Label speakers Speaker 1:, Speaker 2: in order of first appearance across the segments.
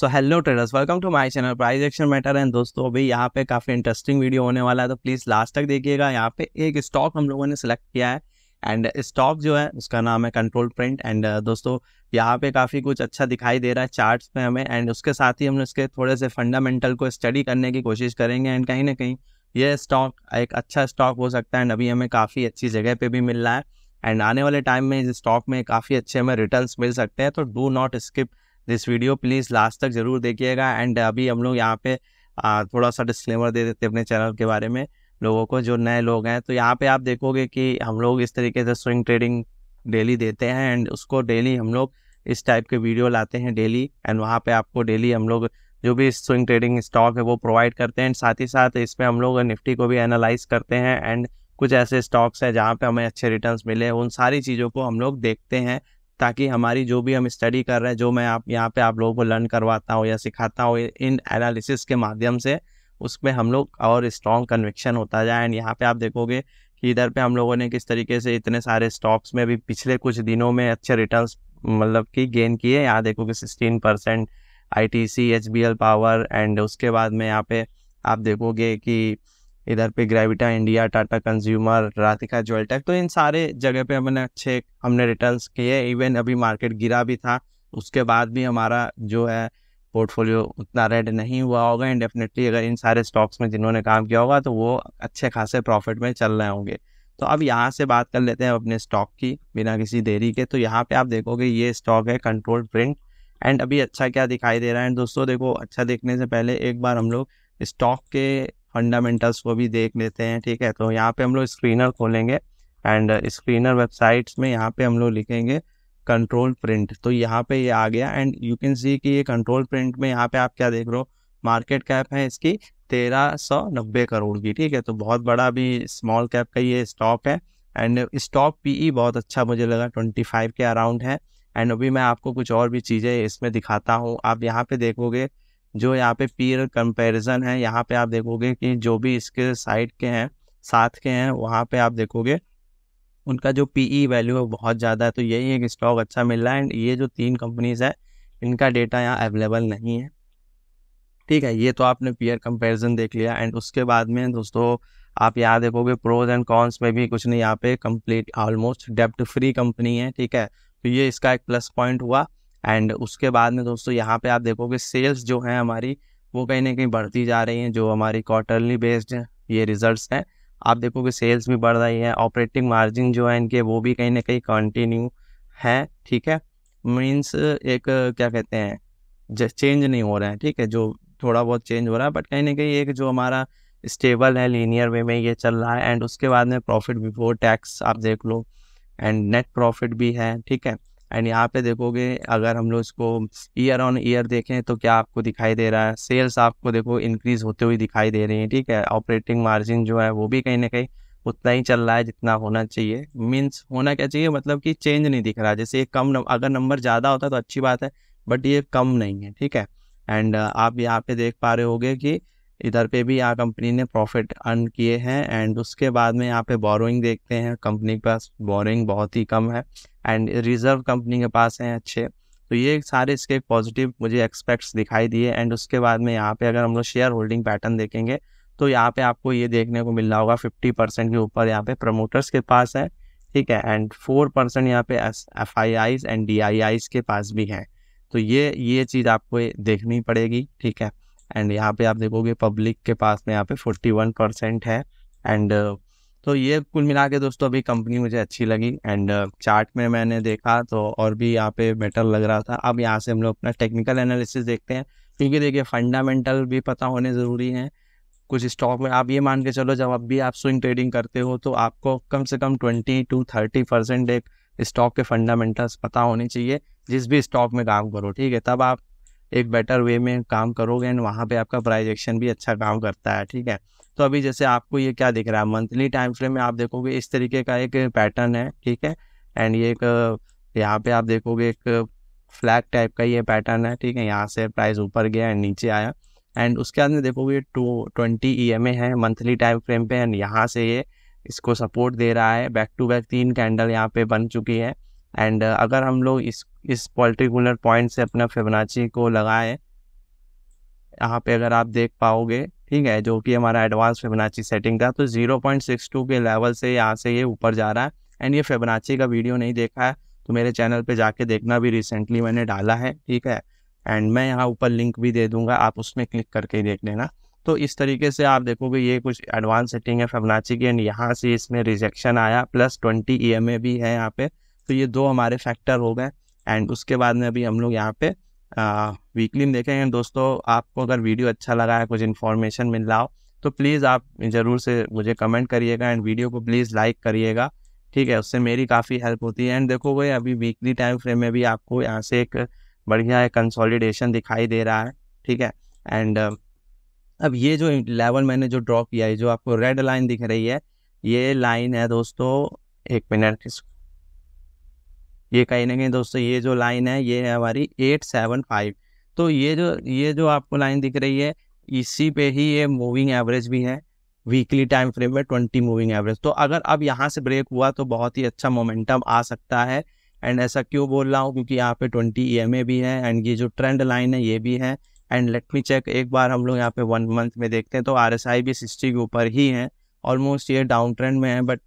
Speaker 1: so hello traders welcome to my channel price action matter and दोस्तों अभी यहाँ पे काफ़ी इंटरेस्टिंग वीडियो होने वाला है तो प्लीज़ लास्ट तक देखिएगा यहाँ पे एक स्टॉक हम लोगों ने सेलेक्ट किया है एंड स्टॉक जो है उसका नाम है कंट्रोल प्रिंट एंड दोस्तों यहाँ पे काफ़ी कुछ अच्छा दिखाई दे रहा है चार्ट पे हमें एंड उसके साथ ही हम उसके थोड़े से फंडामेंटल को स्टडी करने की कोशिश करेंगे एंड कहीं ना कहीं ये स्टॉक एक अच्छा स्टॉक हो सकता है एंड अभी हमें काफ़ी अच्छी जगह पर भी मिल रहा है एंड आने वाले टाइम में इस स्टॉक में काफ़ी अच्छे हमें रिटर्न मिल सकते हैं तो do not skip this video please last तक ज़रूर देखिएगा एंड uh, अभी हम लोग यहाँ पे थोड़ा सा डिस्क्लेमर दे देते अपने चैनल के बारे में लोगों को जो नए लोग हैं तो यहाँ पे आप देखोगे कि हम लोग इस तरीके से स्विंग ट्रेडिंग डेली देते हैं एंड उसको डेली हम लोग इस टाइप के वीडियो लाते हैं डेली एंड वहाँ पे आपको डेली हम लोग जो भी स्विंग ट्रेडिंग स्टॉक है वो प्रोवाइड करते हैं साथ ही साथ इसमें हम लोग निफ्टी को भी एनालाइज करते हैं एंड कुछ ऐसे स्टॉक्स हैं जहाँ पे हमें अच्छे रिटर्न्स मिले उन सारी चीज़ों को हम लोग देखते हैं ताकि हमारी जो भी हम स्टडी कर रहे हैं जो मैं आप यहाँ पे आप लोगों को लर्न करवाता हूँ या सिखाता हूँ इन एनालिसिस के माध्यम से उस पर हम लोग और स्ट्रॉन्ग कन्विक्शन होता जाए एंड यहाँ पे आप देखोगे कि इधर पे हम लोगों ने किस तरीके से इतने सारे स्टॉक्स में भी पिछले कुछ दिनों में अच्छे रिटर्न मतलब कि गेन किए यहाँ देखोगे sixteen percent I T C H B L power and उसके बाद में यहाँ पे आप देखोगे कि इधर पे Gravita India Tata consumer Radhika Jeweltech तो इन सारे जगह पे हमने अच्छे हमने रिटर्न किए इवन अभी मार्केट गिरा भी था उसके बाद भी हमारा जो है पोर्टफोलियो उतना रेड नहीं हुआ होगा एंड डेफिनेटली अगर इन सारे स्टॉक्स में जिन्होंने काम किया होगा तो वो अच्छे खासे प्रॉफिट में चल रहे होंगे तो अब यहाँ से बात कर लेते हैं अपने स्टॉक की बिना किसी देरी के तो यहाँ पे आप देखोगे ये स्टॉक है कंट्रोल प्रिंट एंड अभी अच्छा क्या दिखाई दे रहा है दोस्तों देखो अच्छा देखने से पहले एक बार हम लोग स्टॉक के फंडामेंटल्स को भी देख लेते हैं ठीक है तो यहाँ पे हम लोग स्क्रीनर खोलेंगे एंड स्क्रीनर वेबसाइट्स में यहाँ पे हम लोग लिखेंगे कंट्रोल प्रिंट तो यहाँ पे ये यह आ गया एंड यू कैन सी कि ये कंट्रोल प्रिंट में यहाँ पे आप क्या देख रहे हो मार्केट कैप है इसकी तेरह सौ नब्बे करोड़ की ठीक है तो बहुत बड़ा भी स्मॉल कैप का ये स्टॉक है एंड स्टॉक पी बहुत अच्छा मुझे लगा ट्वेंटी फाइव के अराउंड है एंड अभी मैं आपको कुछ और भी चीज़ें इसमें दिखाता हूँ आप यहाँ पे देखोगे जो यहाँ पे पीर कंपैरिजन है यहाँ पे आप देखोगे कि जो भी इसके साइड के हैं साथ के हैं वहाँ पे आप देखोगे उनका जो पीई वैल्यू e है बहुत ज़्यादा है तो यही एक स्टॉक अच्छा मिल रहा है एंड ये जो तीन कंपनीज है इनका डेटा यहाँ अवेलेबल नहीं है ठीक है ये तो आपने पीयर कंपैरिजन देख लिया एंड उसके बाद में दोस्तों आप यहाँ देखोगे प्रोज एंड कॉन्स में भी कुछ नहीं यहाँ पे कंप्लीट ऑलमोस्ट डेप्ट फ्री कंपनी है ठीक है तो ये इसका एक प्लस पॉइंट हुआ एंड उसके बाद में दोस्तों यहाँ पे आप देखोगे सेल्स जो हैं हमारी वो कहीं ना कहीं बढ़ती जा रही हैं जो हमारी क्वार्टरली बेस्ड ये रिजल्ट्स हैं आप देखोगे सेल्स भी बढ़ रही है ऑपरेटिंग मार्जिन जो है इनके वो भी कहीं ना कहीं कंटिन्यू है ठीक है मीन्स एक क्या कहते हैं चेंज नहीं हो रहा है ठीक है जो थोड़ा बहुत चेंज हो रहा है बट कहीं ना कहीं एक जो हमारा स्टेबल है लीनियर वे में ये चल रहा है एंड उसके बाद में प्रॉफिट बिफोर टैक्स आप देख लो एंड नेट प्रॉफिट भी है ठीक है एंड यहाँ पे देखोगे अगर हम लोग इसको ईयर ऑन ईयर देखें तो क्या आपको दिखाई दे रहा है सेल्स आपको देखो इंक्रीज होते हुए दिखाई दे रही है ठीक है ऑपरेटिंग मार्जिन जो है वो भी कहीं ना कहीं उतना ही चल रहा है जितना होना चाहिए मीन्स होना क्या चाहिए मतलब कि चेंज नहीं दिख रहा जैसे ये कम नम, अगर नंबर ज़्यादा होता तो अच्छी बात है बट ये कम नहीं है ठीक है एंड आप यहाँ पे देख पा रहे होगे कि इधर पे भी यहाँ कंपनी ने प्रॉफिट अर्न किए हैं एंड उसके बाद में यहाँ पे बोरोइंग देखते हैं कंपनी के पास बोरोइंग बहुत ही कम है एंड रिजर्व कंपनी के पास हैं अच्छे तो ये सारे इसके पॉजिटिव मुझे एक्सपेक्ट्स दिखाई दिए एंड उसके बाद में यहाँ पे अगर हम लोग शेयर होल्डिंग पैटर्न देखेंगे तो यहाँ पे आपको ये देखने को मिल रहा होगा फिफ्टी परसेंट के ऊपर यहाँ पे प्रमोटर्स के पास है ठीक है एंड फोर परसेंट यहाँ पे F I Is and D I Is के पास भी हैं तो ये ये चीज़ आपको देखनी पड़ेगी ठीक है एंड यहाँ पे आप देखोगे पब्लिक के पास में यहाँ पे फोर्टी वन परसेंट है एंड तो ये कुल मिला के दोस्तों अभी कंपनी मुझे अच्छी लगी एंड चार्ट में मैंने देखा तो और भी यहाँ पे बेटर लग रहा था अब यहाँ से हम लोग अपना टेक्निकल एनालिसिस देखते हैं क्योंकि देखिए फंडामेंटल भी पता होने ज़रूरी हैं कुछ स्टॉक में आप ये मान के चलो जब अब भी आप स्विंग ट्रेडिंग करते हो तो आपको कम से कम ट्वेंटी टू थर्टी परसेंट एक स्टॉक के फंडामेंटल्स पता होने चाहिए जिस भी स्टॉक में काम करो ठीक है तब आप एक बेटर वे में काम करोगे एंड वहाँ पे आपका प्राइज एक्शन भी अच्छा काम करता है ठीक है तो अभी जैसे आपको ये क्या दिख रहा है मंथली टाइम फ्रेम में आप देखोगे इस तरीके का एक पैटर्न है ठीक है एंड ये एक यहाँ पे आप देखोगे एक फ्लैग टाइप का ये पैटर्न है ठीक है यहाँ से प्राइस ऊपर गया एंड नीचे आया एंड उसके बाद में देखोगे two twenty E M A है मंथली टाइम फ्रेम पे एंड यहाँ से ये इसको सपोर्ट दे रहा है बैक टू बैक तीन कैंडल यहाँ पे बन चुकी है एंड uh, अगर हम लोग इस इस पर्टिकुलर पॉइंट से अपना फेबनाची को लगाएं यहाँ पे अगर आप देख पाओगे ठीक है जो कि हमारा एडवांस फेबनाची सेटिंग था तो 0.62 के लेवल से यहाँ से ये ऊपर जा रहा है एंड ये फेबनाची का वीडियो नहीं देखा है तो मेरे चैनल पे जाके देखना भी रिसेंटली मैंने डाला है ठीक है एंड मैं यहाँ ऊपर लिंक भी दे दूंगा आप उसमें क्लिक करके ही देख लेना तो इस तरीके से आप देखोगे ये कुछ एडवांस सेटिंग है फेबनाची की एंड यहाँ से इसमें रिजेक्शन आया प्लस ट्वेंटी ई भी है यहाँ पर तो ये दो हमारे फैक्टर हो गए एंड उसके बाद में अभी हम लोग यहाँ पे वीकली में देखेंगे दोस्तों आपको अगर वीडियो अच्छा लगा है कुछ इन्फॉर्मेशन मिल रहा हो तो प्लीज़ आप ज़रूर से मुझे कमेंट करिएगा एंड वीडियो को प्लीज़ लाइक करिएगा ठीक है उससे मेरी काफ़ी हेल्प होती है एंड देखो भाई अभी वीकली टाइम फ्रेम में भी आपको यहाँ से एक बढ़िया एक कंसोलिडेशन दिखाई दे रहा है ठीक है एंड अब ये जो लेवल मैंने जो ड्रॉ किया है जो आपको रेड लाइन दिख रही है ये लाइन है दोस्तों एक मिनट इसको ये कहीं ना कहीं दोस्तों ये जो लाइन है ये है हमारी एट सेवन फाइव तो ये जो ये जो आपको लाइन दिख रही है इसी पे ही ये मूविंग एवरेज भी है वीकली टाइम फ्रेम में ट्वेंटी मूविंग एवरेज तो अगर अब यहाँ से ब्रेक हुआ तो बहुत ही अच्छा मोमेंटम आ सकता है एंड ऐसा क्यों बोल रहा हूँ क्योंकि यहाँ पे ट्वेंटी ई भी है एंड ये जो ट्रेंड लाइन है ये भी है एंड लेट मी चेक एक बार हम लोग यहाँ पे वन मंथ में देखते हैं तो आर एस आई भी सिक्सटी के ऊपर ही है ऑलमोस्ट ये डाउन ट्रेंड में है बट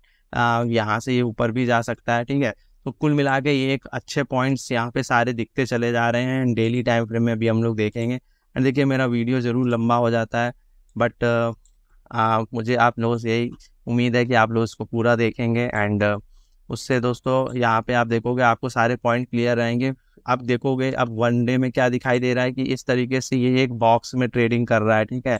Speaker 1: यहाँ से ये ऊपर भी जा सकता है ठीक है तो कुल मिला के ये एक अच्छे पॉइंट्स यहाँ पे सारे दिखते चले जा रहे हैं डेली टाइम फ्रेम में अभी हम लोग देखेंगे एंड देखिए मेरा वीडियो ज़रूर लंबा हो जाता है बट आ, मुझे आप लोगों से यही उम्मीद है कि आप लोग इसको पूरा देखेंगे एंड उससे दोस्तों यहाँ पे आप देखोगे आपको सारे पॉइंट क्लियर रहेंगे आप देखोगे अब वन डे में क्या दिखाई दे रहा है कि इस तरीके से ये एक बॉक्स में ट्रेडिंग कर रहा है ठीक है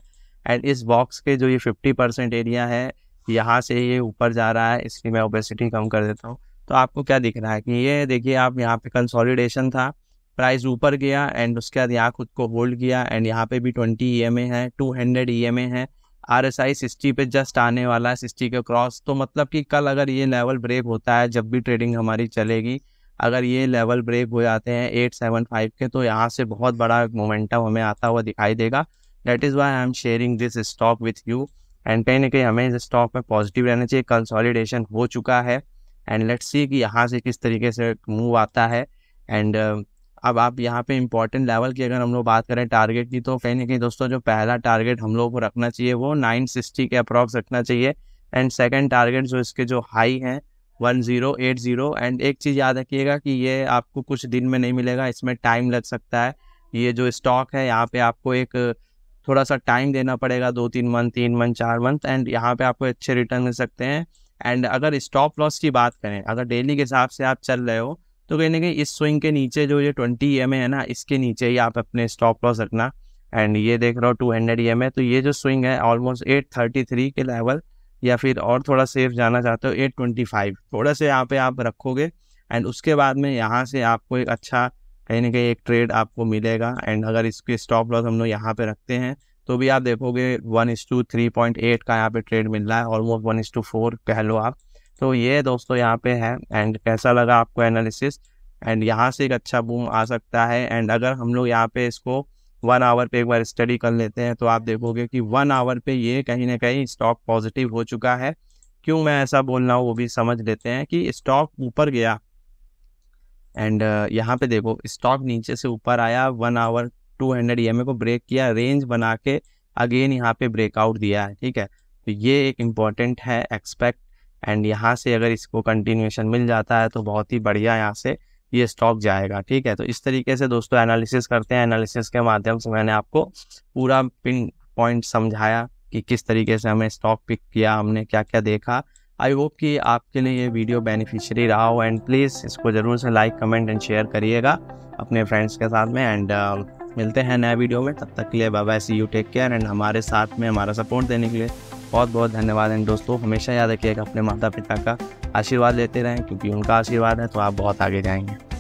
Speaker 1: एंड इस बॉक्स के जो ये फिफ्टी परसेंट एरिया है यहाँ से ये ऊपर जा रहा है इसलिए मैं ओबेसिटी कम कर देता हूँ तो आपको क्या दिख रहा है कि ये देखिए आप यहाँ पे कंसोलिडेशन था प्राइस ऊपर गया एंड उसके बाद यहाँ खुद को होल्ड किया एंड यहाँ पे भी ट्वेंटी ई एम ए है two hundred E M A है आर एस आई सिक्सटी पे जस्ट आने वाला है सिक्सटी के क्रॉस तो मतलब कि कल अगर ये लेवल ब्रेक होता है जब भी ट्रेडिंग हमारी चलेगी अगर ये लेवल ब्रेक हो जाते हैं एट सेवन फाइव के तो यहाँ से बहुत बड़ा मोमेंटम हमें आता हुआ दिखाई देगा that is why I am sharing this stock with you and कहीं ना कहीं हमें इस स्टॉक में पॉजिटिव रहना चाहिए कंसोलिडेशन हो चुका है एंड लेट्स सी कि यहाँ से किस तरीके से मूव आता है एंड uh, अब आप यहाँ पे इम्पॉर्टेंट लेवल की अगर हम लोग बात करें टारगेट की तो कहीं ना कहीं दोस्तों जो पहला टारगेट हम लोग को रखना चाहिए वो नाइन सिक्सटी के अप्रॉक्स रखना चाहिए एंड सेकेंड टारगेट जो इसके जो हाई हैं one zero eight zero and एक चीज़ याद रखिएगा कि ये आपको कुछ दिन में नहीं मिलेगा इसमें टाइम लग सकता है ये जो स्टॉक है यहाँ पे आपको एक थोड़ा सा टाइम देना पड़ेगा दो तीन मंथ तीन मंथ चार मंथ एंड यहाँ पे आपको अच्छे रिटर्न मिल सकते हैं एंड अगर स्टॉप लॉस की बात करें अगर डेली के हिसाब से आप चल रहे हो तो कहीं ना कहीं इस स्विंग के नीचे जो ये ट्वेंटी ई है ना इसके नीचे ही आप अपने स्टॉप लॉस रखना एंड ये देख रहा हो टू हंड्रेड ई है तो ये जो स्विंग है ऑलमोस्ट एट थर्टी थ्री के लेवल या फिर और थोड़ा सेफ जाना चाहते हो एट ट्वेंटी फाइव थोड़ा से यहाँ पे आप रखोगे एंड उसके बाद में यहाँ से आपको एक अच्छा कहीं ना कहीं एक ट्रेड आपको मिलेगा एंड अगर इसके स्टॉप लॉस हम लोग यहाँ पे रखते हैं तो भी आप देखोगे one is to three point eight का यहाँ पे ट्रेड मिल रहा है almost one is to four कह लो आप तो ये दोस्तों यहाँ पे है एंड कैसा लगा आपको एनालिसिस एंड यहाँ से एक अच्छा बूम आ सकता है एंड अगर हम लोग यहाँ पे इसको वन आवर पे एक बार स्टडी कर लेते हैं तो आप देखोगे कि वन आवर पे ये कहीं ना कहीं स्टॉक पॉजिटिव हो चुका है क्यों मैं ऐसा बोल रहा हूँ वो भी समझ लेते हैं कि स्टॉक ऊपर गया एंड uh, यहाँ पे देखो स्टॉक नीचे से ऊपर आया one hour two hundred E e को ब्रेक किया रेंज बना के अगेन यहाँ पे ब्रेकआउट दिया है ठीक है तो ये एक इम्पॉर्टेंट है एक्सपेक्ट एंड यहाँ से अगर इसको कंटिन्यूएशन मिल जाता है तो बहुत ही बढ़िया यहाँ से ये स्टॉक जाएगा ठीक है तो इस तरीके से दोस्तों एनालिसिस करते हैं एनालिसिस के माध्यम से मैंने आपको पूरा पिन पॉइंट समझाया कि किस तरीके से हमें स्टॉक पिक किया हमने क्या क्या देखा आई होप कि आपके लिए ये वीडियो बेनिफिशियरी रहा हो एंड प्लीज़ इसको ज़रूर से लाइक कमेंट एंड शेयर करिएगा अपने फ्रेंड्स के साथ में एंड मिलते हैं नए वीडियो में तब तक के लिए बाबा see you take care and हमारे साथ में हमारा सपोर्ट देने के लिए बहुत बहुत धन्यवाद एंड दोस्तों हमेशा याद रखिएगा अपने माता पिता का आशीर्वाद लेते रहें क्योंकि उनका आशीर्वाद है तो आप बहुत आगे जाएंगे